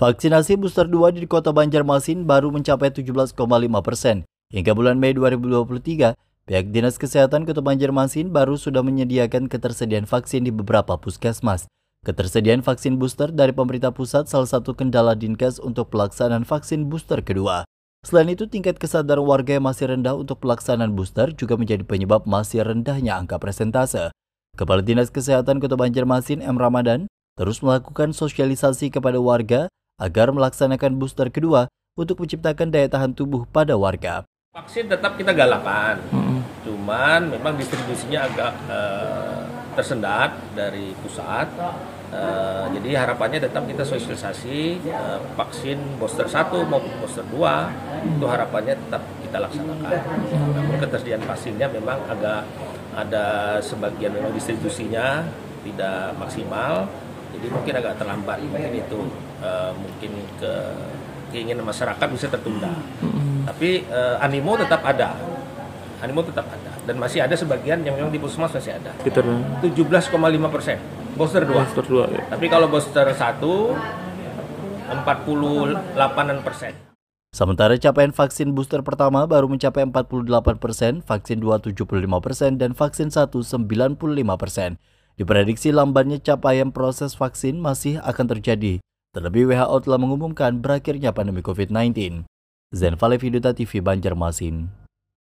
Vaksinasi booster 2 di kota Banjarmasin baru mencapai 17,5 persen. Hingga bulan Mei 2023, pihak Dinas Kesehatan Kota Banjarmasin baru sudah menyediakan ketersediaan vaksin di beberapa puskesmas. Ketersediaan vaksin booster dari pemerintah pusat salah satu kendala Dinkes untuk pelaksanaan vaksin booster kedua. Selain itu, tingkat kesadaran warga yang masih rendah untuk pelaksanaan booster juga menjadi penyebab masih rendahnya angka presentase. Kepala Dinas Kesehatan Kota Banjarmasin M. Ramadan terus melakukan sosialisasi kepada warga agar melaksanakan booster kedua untuk menciptakan daya tahan tubuh pada warga. Vaksin tetap kita galakan, hmm. cuman memang distribusinya agak uh, tersendat dari pusat. Uh, jadi harapannya tetap kita sosialisasi uh, vaksin booster 1 maupun booster 2 itu harapannya tetap kita laksanakan. Namun ketersediaan vaksinnya memang agak ada sebagian memang distribusinya tidak maksimal jadi mungkin agak terlambat mungkin itu uh, mungkin ke keinginan masyarakat bisa tertunda hmm. tapi uh, animo tetap ada animo tetap ada dan masih ada sebagian yang memang di puskesmas masih ada 17,5 persen booster 2 booster 2 ya. tapi kalau booster 1 48 persen Sementara capaian vaksin booster pertama baru mencapai 48 persen, vaksin 2 75 persen, dan vaksin 1 95 persen. Diprediksi lambatnya capaian proses vaksin masih akan terjadi. Terlebih WHO telah mengumumkan berakhirnya pandemi COVID-19. Zen Vale Viduta TV Banjarmasin.